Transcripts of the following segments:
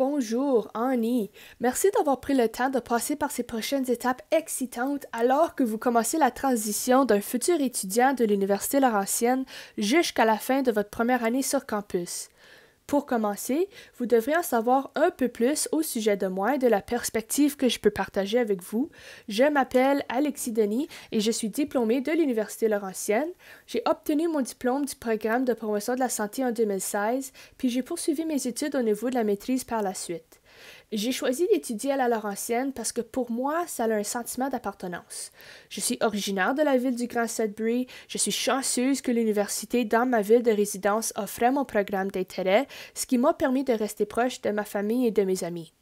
Bonjour, Annie. Merci d'avoir pris le temps de passer par ces prochaines étapes excitantes alors que vous commencez la transition d'un futur étudiant de l'Université Laurentienne jusqu'à la fin de votre première année sur campus. Pour commencer, vous devrez en savoir un peu plus au sujet de moi et de la perspective que je peux partager avec vous. Je m'appelle Alexis Denis et je suis diplômée de l'Université Laurentienne. J'ai obtenu mon diplôme du programme de promotion de la santé en 2016, puis j'ai poursuivi mes études au niveau de la maîtrise par la suite. J'ai choisi d'étudier à la Laurentienne parce que pour moi, ça a un sentiment d'appartenance. Je suis originaire de la ville du Grand Sudbury, je suis chanceuse que l'université dans ma ville de résidence offrait mon programme d'intérêt, ce qui m'a permis de rester proche de ma famille et de mes amis.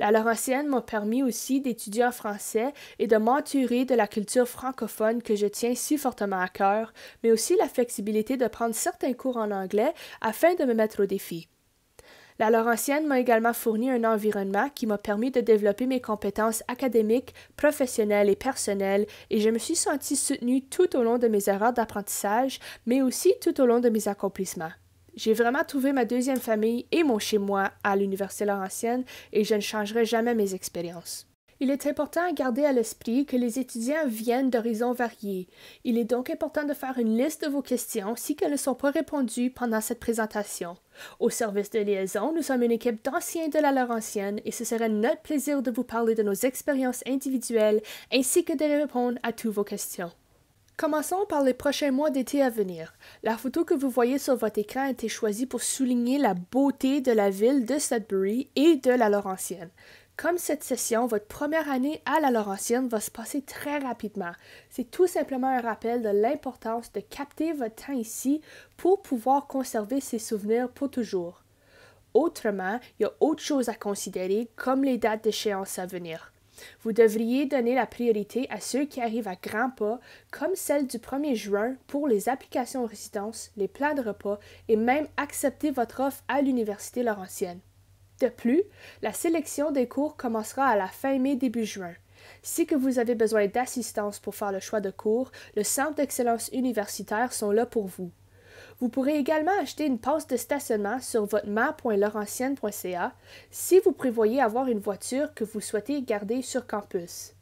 La Laurentienne m'a permis aussi d'étudier en français et de m'enturer de la culture francophone que je tiens si fortement à cœur, mais aussi la flexibilité de prendre certains cours en anglais afin de me mettre au défi. La Laurentienne m'a également fourni un environnement qui m'a permis de développer mes compétences académiques, professionnelles et personnelles, et je me suis sentie soutenue tout au long de mes erreurs d'apprentissage, mais aussi tout au long de mes accomplissements. J'ai vraiment trouvé ma deuxième famille et mon chez-moi à l'Université Laurentienne, et je ne changerai jamais mes expériences. Il est important à garder à l'esprit que les étudiants viennent d'horizons variés. Il est donc important de faire une liste de vos questions si elles ne sont pas répondues pendant cette présentation. Au service de liaison, nous sommes une équipe d'anciens de la Laurentienne et ce serait notre plaisir de vous parler de nos expériences individuelles ainsi que de répondre à toutes vos questions. Commençons par les prochains mois d'été à venir. La photo que vous voyez sur votre écran a été choisie pour souligner la beauté de la ville de Sudbury et de la Laurentienne. Comme cette session, votre première année à la Laurentienne va se passer très rapidement. C'est tout simplement un rappel de l'importance de capter votre temps ici pour pouvoir conserver ces souvenirs pour toujours. Autrement, il y a autre chose à considérer comme les dates d'échéance à venir. Vous devriez donner la priorité à ceux qui arrivent à grands pas, comme celle du 1er juin pour les applications résidence, les plans de repas et même accepter votre offre à l'Université Laurentienne. De plus, la sélection des cours commencera à la fin mai début juin. Si que vous avez besoin d'assistance pour faire le choix de cours, le Centre d'excellence universitaire sont là pour vous. Vous pourrez également acheter une passe de stationnement sur votre si vous prévoyez avoir une voiture que vous souhaitez garder sur campus.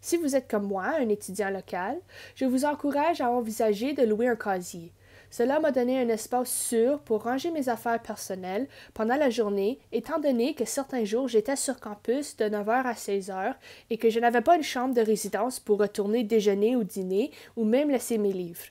Si vous êtes comme moi, un étudiant local, je vous encourage à envisager de louer un casier. Cela m'a donné un espace sûr pour ranger mes affaires personnelles pendant la journée, étant donné que certains jours j'étais sur campus de 9h à 16h et que je n'avais pas une chambre de résidence pour retourner déjeuner ou dîner ou même laisser mes livres.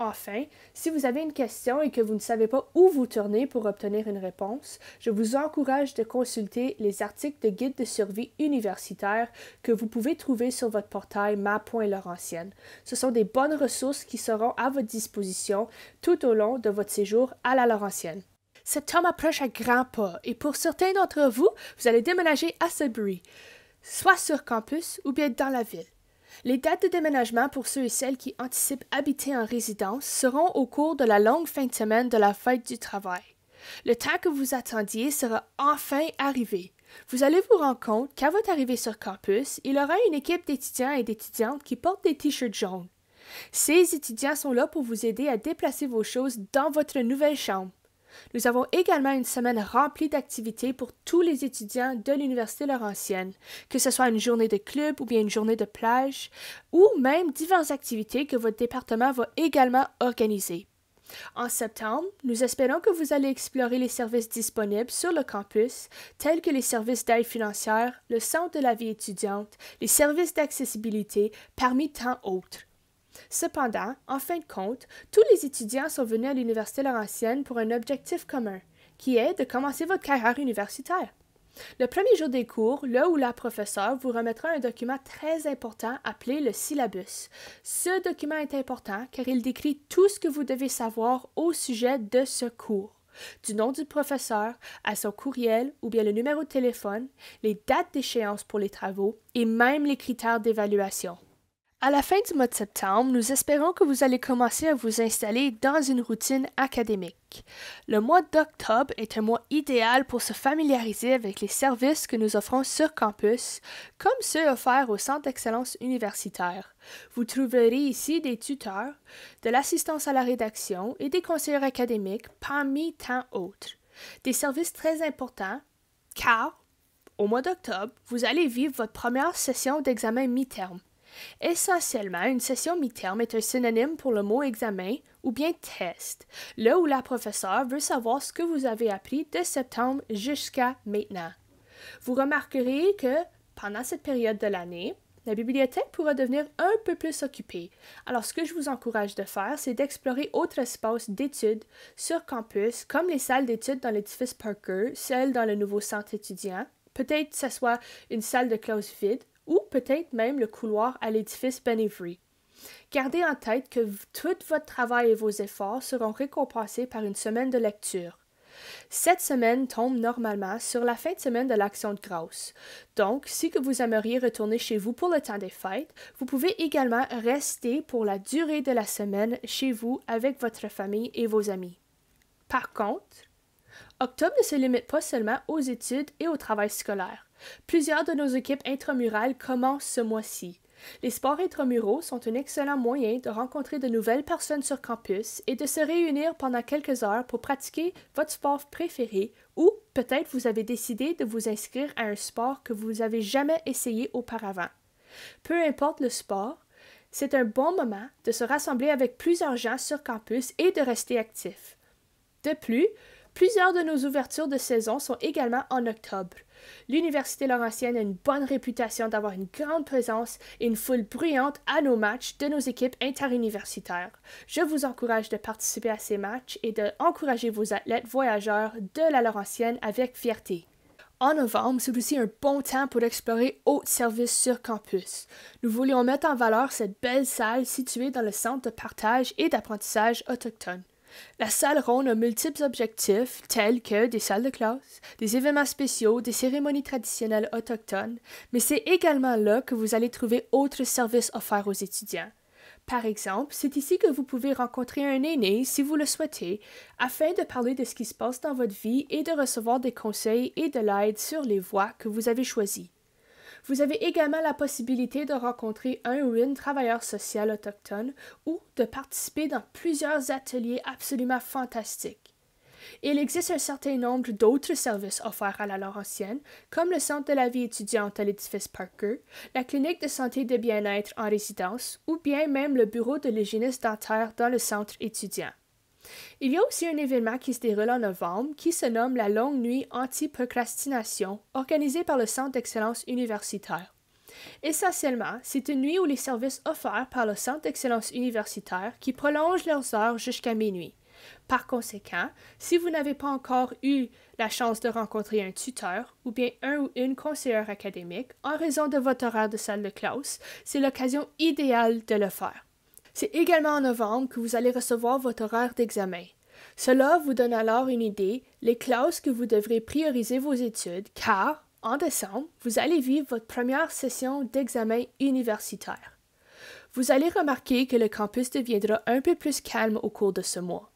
Enfin, si vous avez une question et que vous ne savez pas où vous tourner pour obtenir une réponse, je vous encourage de consulter les articles de guide de survie universitaire que vous pouvez trouver sur votre portail Map.laurentienne. Ce sont des bonnes ressources qui seront à votre disposition tout au long de votre séjour à la Laurentienne. Cet homme approche à grands pas et pour certains d'entre vous, vous allez déménager à Sudbury, soit sur campus ou bien dans la ville. Les dates de déménagement pour ceux et celles qui anticipent habiter en résidence seront au cours de la longue fin de semaine de la fête du travail. Le temps que vous attendiez sera enfin arrivé. Vous allez vous rendre compte qu'à votre arrivée sur campus, il y aura une équipe d'étudiants et d'étudiantes qui portent des t-shirts jaunes. Ces étudiants sont là pour vous aider à déplacer vos choses dans votre nouvelle chambre. Nous avons également une semaine remplie d'activités pour tous les étudiants de l'Université Laurentienne, que ce soit une journée de club ou bien une journée de plage, ou même diverses activités que votre département va également organiser. En septembre, nous espérons que vous allez explorer les services disponibles sur le campus, tels que les services d'aide financière, le centre de la vie étudiante, les services d'accessibilité, parmi tant d'autres. Cependant, en fin de compte, tous les étudiants sont venus à l'Université Laurentienne pour un objectif commun, qui est de commencer votre carrière universitaire. Le premier jour des cours, le ou la professeur vous remettra un document très important appelé le syllabus. Ce document est important car il décrit tout ce que vous devez savoir au sujet de ce cours. Du nom du professeur à son courriel ou bien le numéro de téléphone, les dates d'échéance pour les travaux et même les critères d'évaluation. À la fin du mois de septembre, nous espérons que vous allez commencer à vous installer dans une routine académique. Le mois d'octobre est un mois idéal pour se familiariser avec les services que nous offrons sur campus, comme ceux offerts au Centre d'excellence universitaire. Vous trouverez ici des tuteurs, de l'assistance à la rédaction et des conseillers académiques parmi tant autres. Des services très importants car, au mois d'octobre, vous allez vivre votre première session d'examen mi-terme Essentiellement, une session mi-terme est un synonyme pour le mot examen ou bien test, là où la professeure veut savoir ce que vous avez appris de septembre jusqu'à maintenant. Vous remarquerez que pendant cette période de l'année, la bibliothèque pourra devenir un peu plus occupée. Alors ce que je vous encourage de faire, c'est d'explorer autres espaces d'études sur campus, comme les salles d'études dans l'édifice Parker, celles dans le nouveau centre étudiant. Peut-être que ce soit une salle de classe vide ou peut-être même le couloir à l'édifice Benevry. Gardez en tête que tout votre travail et vos efforts seront récompensés par une semaine de lecture. Cette semaine tombe normalement sur la fin de semaine de l'Action de grâce. Donc, si que vous aimeriez retourner chez vous pour le temps des fêtes, vous pouvez également rester pour la durée de la semaine chez vous avec votre famille et vos amis. Par contre, octobre ne se limite pas seulement aux études et au travail scolaire. Plusieurs de nos équipes intramurales commencent ce mois-ci. Les sports intramuraux sont un excellent moyen de rencontrer de nouvelles personnes sur campus et de se réunir pendant quelques heures pour pratiquer votre sport préféré ou peut-être vous avez décidé de vous inscrire à un sport que vous n'avez jamais essayé auparavant. Peu importe le sport, c'est un bon moment de se rassembler avec plusieurs gens sur campus et de rester actif. De plus, plusieurs de nos ouvertures de saison sont également en octobre. L'Université Laurentienne a une bonne réputation d'avoir une grande présence et une foule bruyante à nos matchs de nos équipes interuniversitaires. Je vous encourage de participer à ces matchs et d'encourager vos athlètes voyageurs de la Laurentienne avec fierté. En novembre, c'est aussi un bon temps pour explorer Haute Service sur campus. Nous voulions mettre en valeur cette belle salle située dans le centre de partage et d'apprentissage autochtone. La salle ronde a multiples objectifs, tels que des salles de classe, des événements spéciaux, des cérémonies traditionnelles autochtones, mais c'est également là que vous allez trouver autres services offerts aux étudiants. Par exemple, c'est ici que vous pouvez rencontrer un aîné si vous le souhaitez, afin de parler de ce qui se passe dans votre vie et de recevoir des conseils et de l'aide sur les voies que vous avez choisies. Vous avez également la possibilité de rencontrer un ou une travailleur social autochtone ou de participer dans plusieurs ateliers absolument fantastiques. Il existe un certain nombre d'autres services offerts à la Laurentienne, comme le Centre de la vie étudiante à l'édifice Parker, la clinique de santé et de bien-être en résidence ou bien même le bureau de l'hygiéniste dentaire dans le centre étudiant. Il y a aussi un événement qui se déroule en novembre qui se nomme la Longue Nuit Anti-Procrastination, organisée par le Centre d'excellence universitaire. Essentiellement, c'est une nuit où les services offerts par le Centre d'excellence universitaire qui prolongent leurs heures jusqu'à minuit. Par conséquent, si vous n'avez pas encore eu la chance de rencontrer un tuteur ou bien un ou une conseillère académique en raison de votre horaire de salle de classe, c'est l'occasion idéale de le faire. C'est également en novembre que vous allez recevoir votre horaire d'examen. Cela vous donne alors une idée les classes que vous devrez prioriser vos études car, en décembre, vous allez vivre votre première session d'examen universitaire. Vous allez remarquer que le campus deviendra un peu plus calme au cours de ce mois.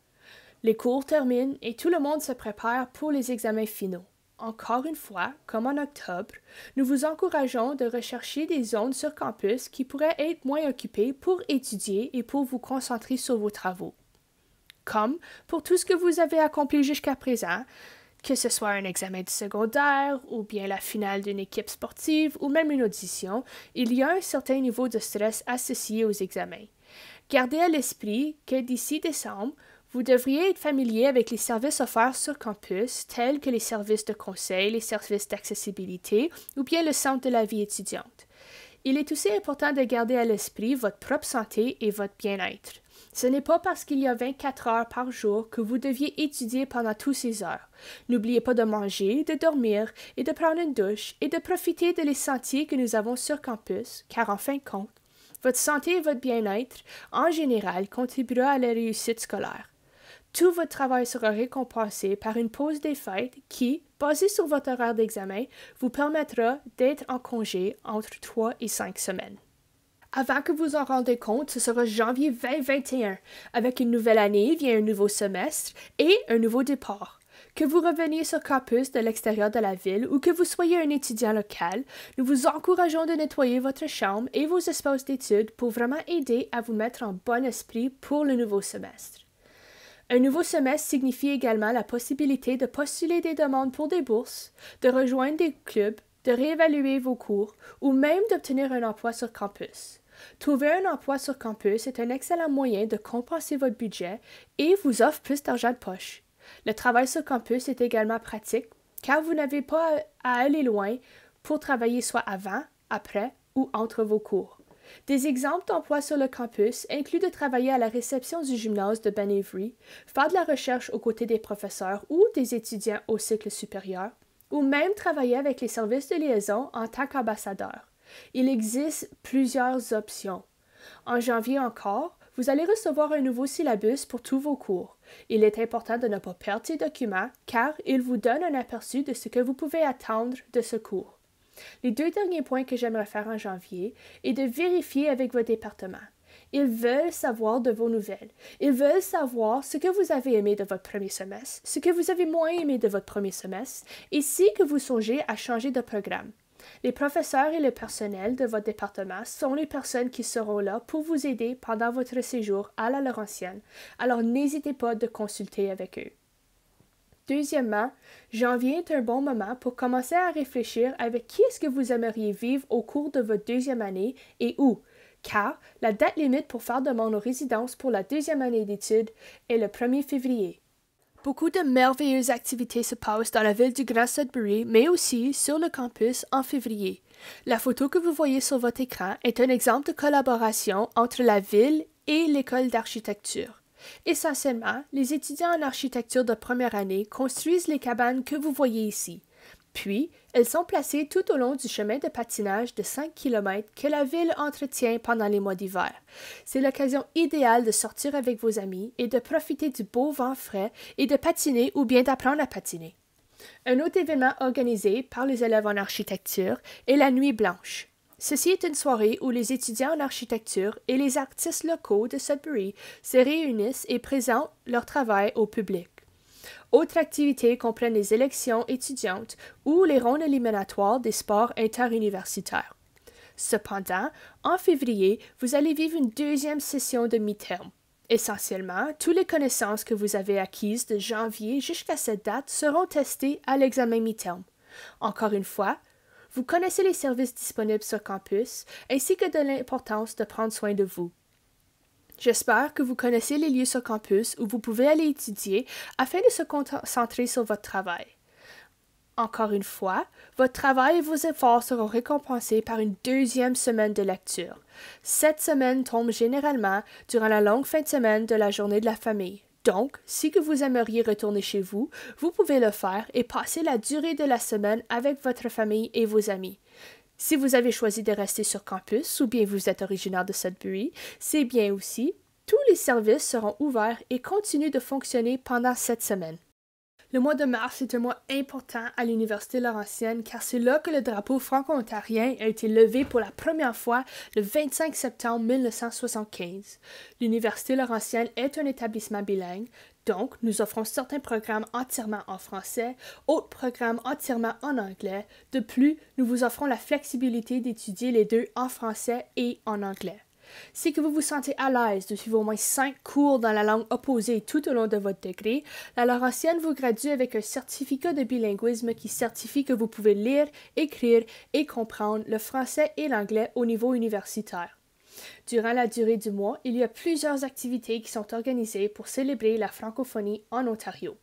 Les cours terminent et tout le monde se prépare pour les examens finaux encore une fois, comme en octobre, nous vous encourageons de rechercher des zones sur campus qui pourraient être moins occupées pour étudier et pour vous concentrer sur vos travaux. Comme pour tout ce que vous avez accompli jusqu'à présent, que ce soit un examen de secondaire ou bien la finale d'une équipe sportive ou même une audition, il y a un certain niveau de stress associé aux examens. Gardez à l'esprit que d'ici décembre, vous devriez être familier avec les services offerts sur campus, tels que les services de conseil, les services d'accessibilité ou bien le centre de la vie étudiante. Il est aussi important de garder à l'esprit votre propre santé et votre bien-être. Ce n'est pas parce qu'il y a 24 heures par jour que vous deviez étudier pendant toutes ces heures. N'oubliez pas de manger, de dormir et de prendre une douche et de profiter de les sentiers que nous avons sur campus, car en fin de compte, votre santé et votre bien-être en général contribuera à la réussite scolaire. Tout votre travail sera récompensé par une pause des fêtes qui, basée sur votre horaire d'examen, vous permettra d'être en congé entre 3 et 5 semaines. Avant que vous en rendez compte, ce sera janvier 2021. Avec une nouvelle année vient un nouveau semestre et un nouveau départ. Que vous reveniez sur campus de l'extérieur de la ville ou que vous soyez un étudiant local, nous vous encourageons de nettoyer votre chambre et vos espaces d'études pour vraiment aider à vous mettre en bon esprit pour le nouveau semestre. Un nouveau semestre signifie également la possibilité de postuler des demandes pour des bourses, de rejoindre des clubs, de réévaluer vos cours ou même d'obtenir un emploi sur campus. Trouver un emploi sur campus est un excellent moyen de compenser votre budget et vous offre plus d'argent de poche. Le travail sur campus est également pratique car vous n'avez pas à aller loin pour travailler soit avant, après ou entre vos cours. Des exemples d'emplois sur le campus incluent de travailler à la réception du gymnase de Ben faire de la recherche aux côtés des professeurs ou des étudiants au cycle supérieur, ou même travailler avec les services de liaison en tant qu'ambassadeur. Il existe plusieurs options. En janvier encore, vous allez recevoir un nouveau syllabus pour tous vos cours. Il est important de ne pas perdre ces documents car ils vous donnent un aperçu de ce que vous pouvez attendre de ce cours. Les deux derniers points que j'aimerais faire en janvier est de vérifier avec vos départements. Ils veulent savoir de vos nouvelles. Ils veulent savoir ce que vous avez aimé de votre premier semestre, ce que vous avez moins aimé de votre premier semestre, et si que vous songez à changer de programme. Les professeurs et le personnel de votre département sont les personnes qui seront là pour vous aider pendant votre séjour à la Laurentienne, alors n'hésitez pas de consulter avec eux. Deuxièmement, janvier est un bon moment pour commencer à réfléchir avec qui est-ce que vous aimeriez vivre au cours de votre deuxième année et où, car la date limite pour faire demande aux résidences pour la deuxième année d'études est le 1er février. Beaucoup de merveilleuses activités se passent dans la ville du Grand Sudbury, mais aussi sur le campus en février. La photo que vous voyez sur votre écran est un exemple de collaboration entre la ville et l'école d'architecture. Essentiellement, les étudiants en architecture de première année construisent les cabanes que vous voyez ici. Puis, elles sont placées tout au long du chemin de patinage de 5 km que la ville entretient pendant les mois d'hiver. C'est l'occasion idéale de sortir avec vos amis et de profiter du beau vent frais et de patiner ou bien d'apprendre à patiner. Un autre événement organisé par les élèves en architecture est la Nuit blanche. Ceci est une soirée où les étudiants en architecture et les artistes locaux de Sudbury se réunissent et présentent leur travail au public. Autres activités comprennent les élections étudiantes ou les rondes éliminatoires des sports interuniversitaires. Cependant, en février, vous allez vivre une deuxième session de mi-terme. Essentiellement, toutes les connaissances que vous avez acquises de janvier jusqu'à cette date seront testées à l'examen mi-terme. Encore une fois, vous connaissez les services disponibles sur campus, ainsi que de l'importance de prendre soin de vous. J'espère que vous connaissez les lieux sur campus où vous pouvez aller étudier afin de se concentrer sur votre travail. Encore une fois, votre travail et vos efforts seront récompensés par une deuxième semaine de lecture. Cette semaine tombe généralement durant la longue fin de semaine de la journée de la famille. Donc, si que vous aimeriez retourner chez vous, vous pouvez le faire et passer la durée de la semaine avec votre famille et vos amis. Si vous avez choisi de rester sur campus ou bien vous êtes originaire de Sudbury, c'est bien aussi. Tous les services seront ouverts et continuent de fonctionner pendant cette semaine. Le mois de mars est un mois important à l'Université Laurentienne car c'est là que le drapeau franco-ontarien a été levé pour la première fois le 25 septembre 1975. L'Université Laurentienne est un établissement bilingue, donc nous offrons certains programmes entièrement en français, autres programmes entièrement en anglais. De plus, nous vous offrons la flexibilité d'étudier les deux en français et en anglais. Si vous vous sentez à l'aise de suivre au moins cinq cours dans la langue opposée tout au long de votre degré, la Laurentienne vous gradue avec un certificat de bilinguisme qui certifie que vous pouvez lire, écrire et comprendre le français et l'anglais au niveau universitaire. Durant la durée du mois, il y a plusieurs activités qui sont organisées pour célébrer la francophonie en Ontario.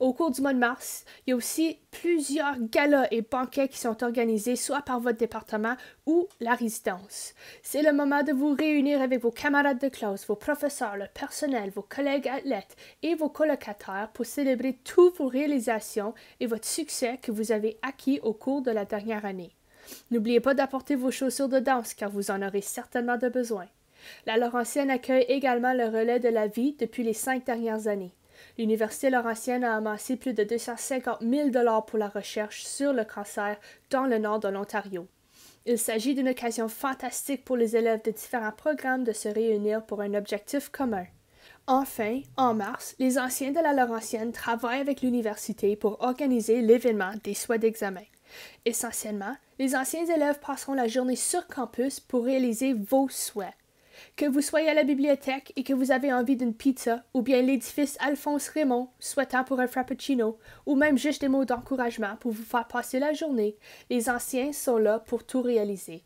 Au cours du mois de mars, il y a aussi plusieurs galas et banquets qui sont organisés soit par votre département ou la résidence. C'est le moment de vous réunir avec vos camarades de classe, vos professeurs, le personnel, vos collègues athlètes et vos colocataires pour célébrer toutes vos réalisations et votre succès que vous avez acquis au cours de la dernière année. N'oubliez pas d'apporter vos chaussures de danse car vous en aurez certainement besoin. La Laurentienne accueille également le relais de la vie depuis les cinq dernières années l'Université Laurentienne a amassé plus de 250 000 pour la recherche sur le cancer dans le nord de l'Ontario. Il s'agit d'une occasion fantastique pour les élèves de différents programmes de se réunir pour un objectif commun. Enfin, en mars, les anciens de la Laurentienne travaillent avec l'université pour organiser l'événement des soins d'examen. Essentiellement, les anciens élèves passeront la journée sur campus pour réaliser vos souhaits. Que vous soyez à la bibliothèque et que vous avez envie d'une pizza, ou bien l'édifice Alphonse Raymond souhaitant pour un frappuccino, ou même juste des mots d'encouragement pour vous faire passer la journée, les anciens sont là pour tout réaliser.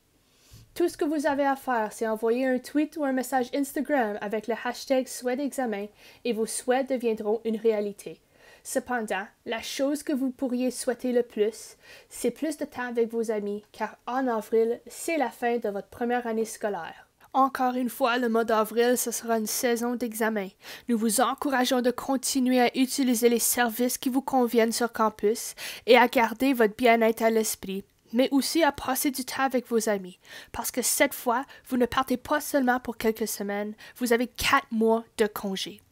Tout ce que vous avez à faire, c'est envoyer un tweet ou un message Instagram avec le hashtag souhait d'examen et vos souhaits deviendront une réalité. Cependant, la chose que vous pourriez souhaiter le plus, c'est plus de temps avec vos amis, car en avril, c'est la fin de votre première année scolaire. Encore une fois, le mois d'avril, ce sera une saison d'examen. Nous vous encourageons de continuer à utiliser les services qui vous conviennent sur campus et à garder votre bien-être à l'esprit, mais aussi à passer du temps avec vos amis, parce que cette fois, vous ne partez pas seulement pour quelques semaines, vous avez quatre mois de congé.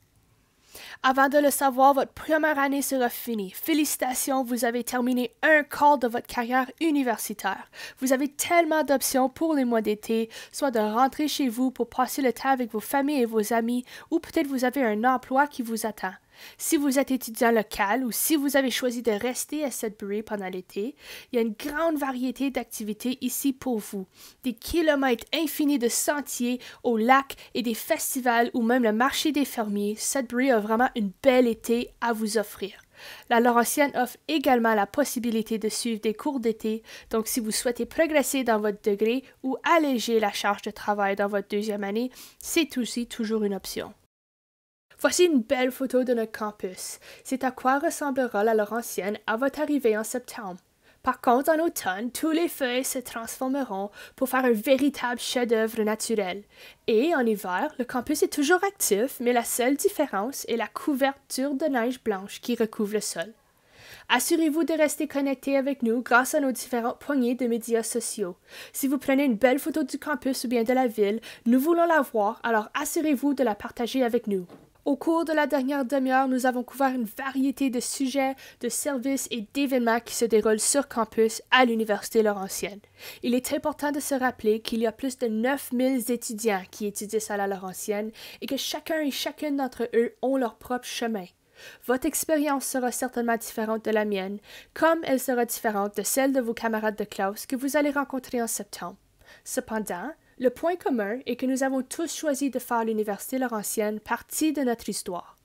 Avant de le savoir, votre première année sera finie. Félicitations, vous avez terminé un quart de votre carrière universitaire. Vous avez tellement d'options pour les mois d'été, soit de rentrer chez vous pour passer le temps avec vos familles et vos amis, ou peut-être vous avez un emploi qui vous attend. Si vous êtes étudiant local ou si vous avez choisi de rester à Sudbury pendant l'été, il y a une grande variété d'activités ici pour vous. Des kilomètres infinis de sentiers au lacs et des festivals ou même le marché des fermiers, Sudbury a vraiment une belle été à vous offrir. La Laurentienne offre également la possibilité de suivre des cours d'été, donc si vous souhaitez progresser dans votre degré ou alléger la charge de travail dans votre deuxième année, c'est aussi toujours une option. Voici une belle photo de notre campus. C'est à quoi ressemblera la Laurentienne à votre arrivée en septembre. Par contre, en automne, tous les feuilles se transformeront pour faire un véritable chef-d'œuvre naturel. Et en hiver, le campus est toujours actif, mais la seule différence est la couverture de neige blanche qui recouvre le sol. Assurez-vous de rester connecté avec nous grâce à nos différentes poignées de médias sociaux. Si vous prenez une belle photo du campus ou bien de la ville, nous voulons la voir, alors assurez-vous de la partager avec nous. Au cours de la dernière demi-heure, nous avons couvert une variété de sujets, de services et d'événements qui se déroulent sur campus à l'Université Laurentienne. Il est important de se rappeler qu'il y a plus de 9000 étudiants qui étudient à la Laurentienne et que chacun et chacune d'entre eux ont leur propre chemin. Votre expérience sera certainement différente de la mienne, comme elle sera différente de celle de vos camarades de classe que vous allez rencontrer en septembre. Cependant, le point commun est que nous avons tous choisi de faire l'Université Laurentienne partie de notre histoire.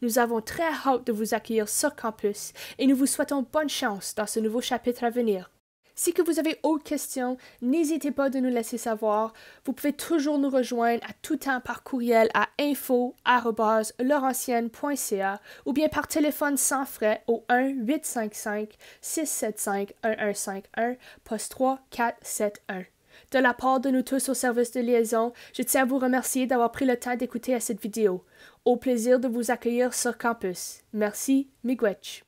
Nous avons très hâte de vous accueillir sur campus et nous vous souhaitons bonne chance dans ce nouveau chapitre à venir. Si que vous avez d'autres questions, n'hésitez pas de nous laisser savoir. Vous pouvez toujours nous rejoindre à tout temps par courriel à info@laurentienne.ca ou bien par téléphone sans frais au 1 855 675 1151 poste 3471. De la part de nous tous au service de liaison, je tiens à vous remercier d'avoir pris le temps d'écouter à cette vidéo. Au plaisir de vous accueillir sur campus. Merci, Miigwech.